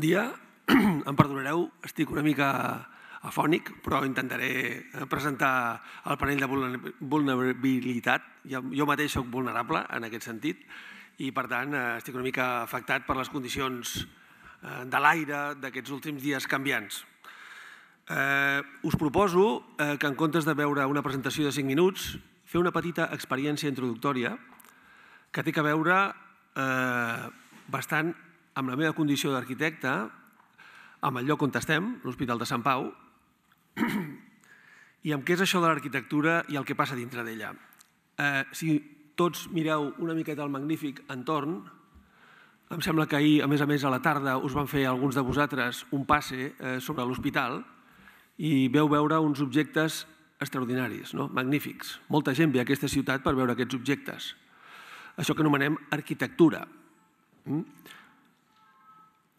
Bon dia, em perdonareu, estic una mica afònic, però intentaré eh, presentar el panell de vulnerabilitat. Jo mateix sóc vulnerable en aquest sentit i, per tant, eh, estic una mica afectat per les condicions eh, de l'aire d'aquests últims dies canviants. Eh, us proposo que, en comptes de veure una presentació de 5 minuts, fer una petita experiència introductòria que té a veure eh, bastant amb la meva condició d'arquitecte, amb el lloc on estem, l'Hospital de Sant Pau, i amb què és això de l'arquitectura i el que passa dintre d'ella. Eh, si tots mireu una miqueta el magnífic entorn, em sembla que ahir, a més a més, a la tarda us van fer alguns de vosaltres un passe eh, sobre l'hospital i veu veure uns objectes extraordinaris, no? magnífics. Molta gent ve a aquesta ciutat per veure aquests objectes. Això que anomenem arquitectura. Mm?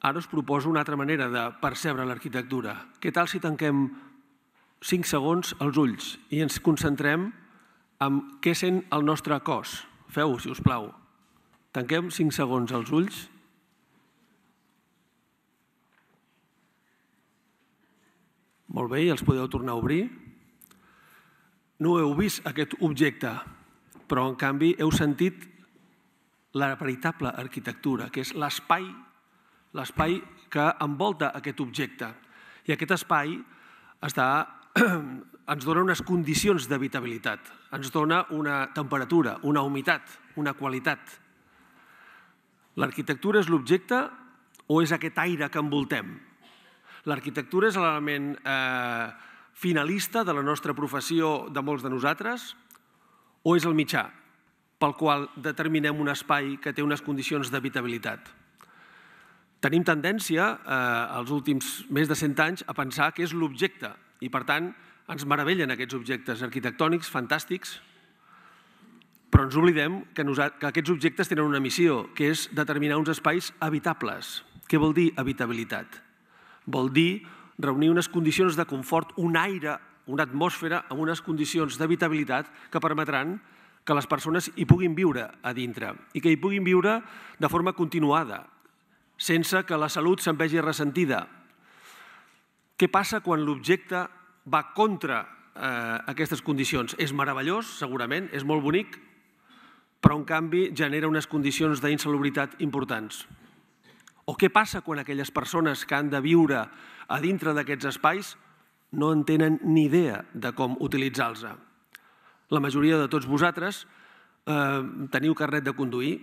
Ara us proposo una altra manera de percebre l'arquitectura. Què tal si tanquem 5 segons els ulls i ens concentrem en què sent el nostre cos? Feu-ho, si us plau. Tanquem 5 segons els ulls Molt bé, i els podeu tornar a obrir. No heu vist aquest objecte, però en canvi heu sentit la veritable arquitectura, que és l'espai l'espai que envolta aquest objecte. I aquest espai està, ens dona unes condicions d'habitabilitat, ens dona una temperatura, una humitat, una qualitat. L'arquitectura és l'objecte o és aquest aire que envoltem? L'arquitectura és l'element eh, finalista de la nostra professió de molts de nosaltres o és el mitjà pel qual determinem un espai que té unes condicions d'habitabilitat? Tenim tendència, eh, els últims més de 100 anys, a pensar que és l'objecte i, per tant, ens meravellen aquests objectes arquitectònics fantàstics, però ens oblidem que, que aquests objectes tenen una missió, que és determinar uns espais habitables. Què vol dir habitabilitat? Vol dir reunir unes condicions de confort, un aire, una atmosfera amb unes condicions d'habitabilitat que permetran que les persones hi puguin viure a dintre i que hi puguin viure de forma continuada sense que la salut se'n vegi ressentida. Què passa quan l'objecte va contra eh, aquestes condicions? És meravellós, segurament, és molt bonic, però en canvi genera unes condicions d'insalubritat importants. O què passa quan aquelles persones que han de viure a dintre d'aquests espais no en tenen ni idea de com utilitzar-los? La majoria de tots vosaltres eh, teniu carnet de conduir,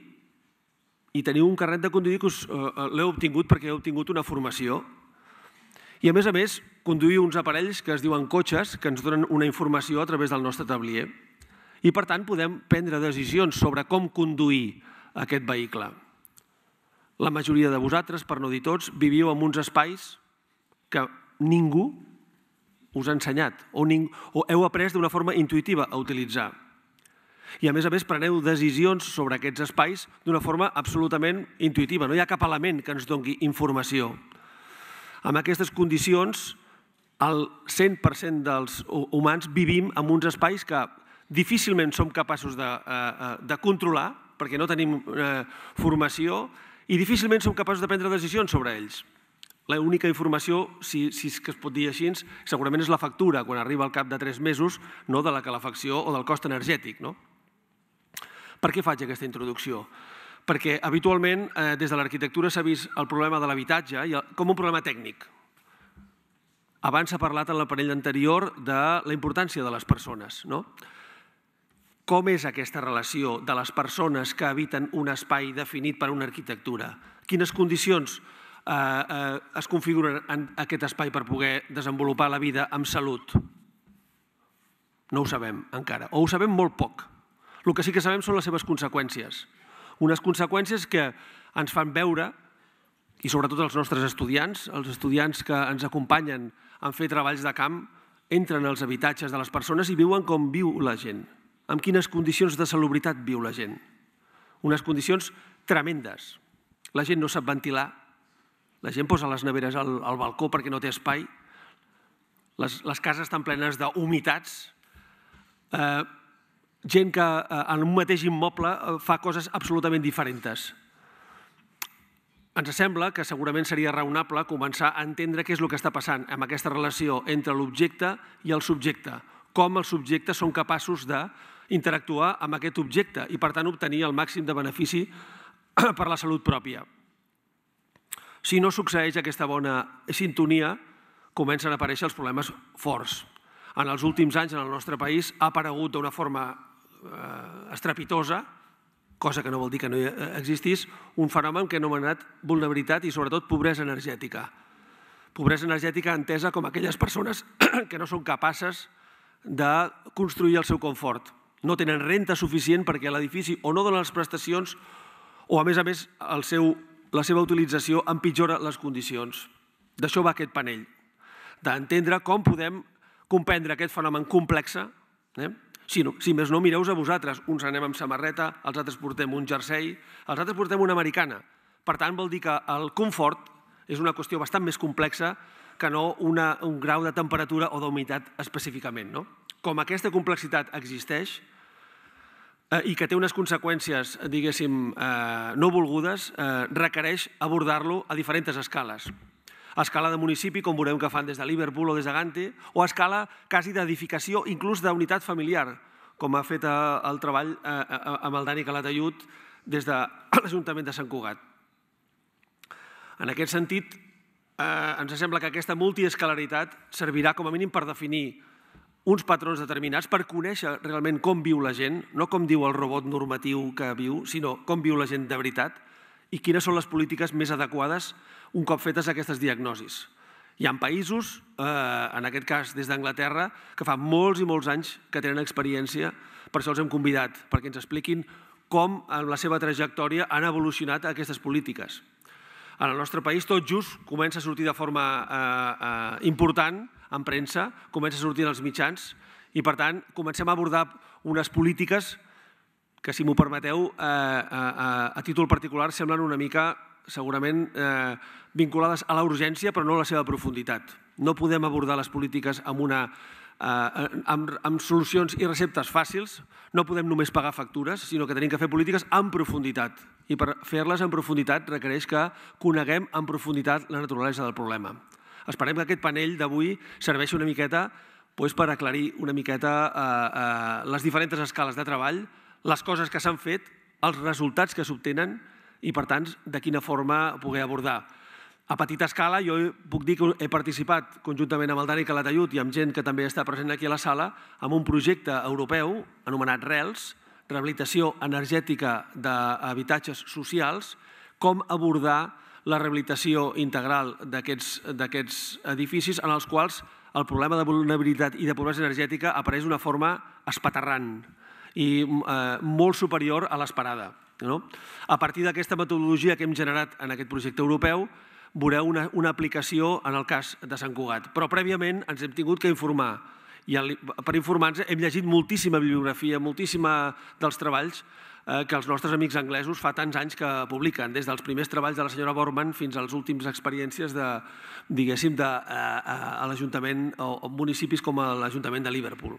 i teniu un carnet de conduir que us eh, eh, l'heu obtingut perquè heu obtingut una formació. I a més a més, conduir uns aparells que es diuen cotxes, que ens donen una informació a través del nostre tablier. I per tant podem prendre decisions sobre com conduir aquest vehicle. La majoria de vosaltres, per no dir tots, viviu en uns espais que ningú us ha ensenyat o, ning o heu après d'una forma intuïtiva a utilitzar. I a més a més preneu decisions sobre aquests espais d'una forma absolutament intuïtiva. No hi ha cap element que ens dongui informació. Amb aquestes condicions, el 100% dels humans vivim en uns espais que difícilment som capaços de, eh, eh, de controlar, perquè no tenim eh, formació, i difícilment som capaços de prendre decisions sobre ells. L'única informació, si, si és que es pot dir així, segurament és la factura, quan arriba al cap de tres mesos, no, de la calefacció o del cost energètic. No? Per què faig aquesta introducció? Perquè habitualment eh, des de l'arquitectura s'ha vist el problema de l'habitatge com un problema tècnic. Abans s'ha parlat en l'aparell anterior de la importància de les persones. No? Com és aquesta relació de les persones que habiten un espai definit per una arquitectura? Quines condicions eh, eh, es configuren en aquest espai per poder desenvolupar la vida amb salut? No ho sabem encara, o ho sabem molt poc. El que sí que sabem són les seves conseqüències. Unes conseqüències que ens fan veure, i sobretot els nostres estudiants, els estudiants que ens acompanyen en fer treballs de camp, entren als habitatges de les persones i viuen com viu la gent, amb quines condicions de salubritat viu la gent. Unes condicions tremendes. La gent no sap ventilar, la gent posa les neveres al, al balcó perquè no té espai, les, les cases estan plenes d'humitats, eh, gent que eh, en un mateix immoble eh, fa coses absolutament diferents. Ens sembla que segurament seria raonable començar a entendre què és el que està passant amb aquesta relació entre l'objecte i el subjecte, com els subjectes són capaços d'interactuar amb aquest objecte i, per tant, obtenir el màxim de benefici per la salut pròpia. Si no succeeix aquesta bona sintonia, comencen a aparèixer els problemes forts. En els últims anys, en el nostre país, ha aparegut d'una forma eh, estrepitosa, cosa que no vol dir que no eh, existís, un fenomen que he anomenat vulnerabilitat i sobretot pobresa energètica. Pobresa energètica entesa com aquelles persones que no són capaces de construir el seu confort. No tenen renta suficient perquè l'edifici o no dona les prestacions o, a més a més, el seu, la seva utilització empitjora les condicions. D'això va aquest panell, d'entendre com podem comprendre aquest fenomen complex eh? Si, no, si més no, mireu-vos a vosaltres. Uns anem amb samarreta, els altres portem un jersei, els altres portem una americana. Per tant, vol dir que el confort és una qüestió bastant més complexa que no una, un grau de temperatura o d'humitat específicament. No? Com aquesta complexitat existeix eh, i que té unes conseqüències, diguéssim, eh, no volgudes, eh, requereix abordar-lo a diferents escales a escala de municipi, com veurem que fan des de Liverpool o des de Gante, o a escala quasi d'edificació, inclús d'unitat familiar, com ha fet eh, el treball eh, eh, amb el Dani Calatayut des de l'Ajuntament de Sant Cugat. En aquest sentit, ens sembla que aquesta multiescalaritat servirà com a mínim per definir uns patrons determinats per conèixer realment com viu la gent, no com diu el robot normatiu que viu, sinó com viu la gent de veritat, i quines són les polítiques més adequades un cop fetes aquestes diagnosis. Hi ha països, eh, en aquest cas des d'Anglaterra, que fa molts i molts anys que tenen experiència, per això els hem convidat, perquè ens expliquin com en la seva trajectòria han evolucionat aquestes polítiques. En el nostre país tot just comença a sortir de forma eh, eh, important en premsa, comença a sortir als mitjans i per tant comencem a abordar unes polítiques que si m'ho permeteu, eh, a, eh, a, eh, a títol particular semblen una mica segurament eh, vinculades a la urgència però no a la seva profunditat. No podem abordar les polítiques amb, una, eh, eh amb, amb solucions i receptes fàcils, no podem només pagar factures, sinó que tenim que fer polítiques en profunditat. I per fer-les en profunditat requereix que coneguem en profunditat la naturalesa del problema. Esperem que aquest panell d'avui serveixi una miqueta doncs, per aclarir una miqueta eh, eh, les diferents escales de treball les coses que s'han fet, els resultats que s'obtenen i, per tant, de quina forma poder abordar. A petita escala, jo puc dir que he participat conjuntament amb el Dani Calatayud i amb gent que també està present aquí a la sala amb un projecte europeu anomenat RELS, Rehabilitació Energètica d'Habitatges Socials, com abordar la rehabilitació integral d'aquests edificis en els quals el problema de vulnerabilitat i de pobresa energètica apareix d'una forma espaterrant i eh, molt superior a l'esperada. No? A partir d'aquesta metodologia que hem generat en aquest projecte europeu, veureu una, una aplicació en el cas de Sant Cugat. Però prèviament ens hem tingut que informar i per informar-nos hem llegit moltíssima bibliografia, moltíssima dels treballs eh, que els nostres amics anglesos fa tants anys que publiquen, des dels primers treballs de la senyora Borman fins als últims experiències de, diguéssim, de, a, eh, a, eh, a l'Ajuntament o, o municipis com l'Ajuntament de Liverpool.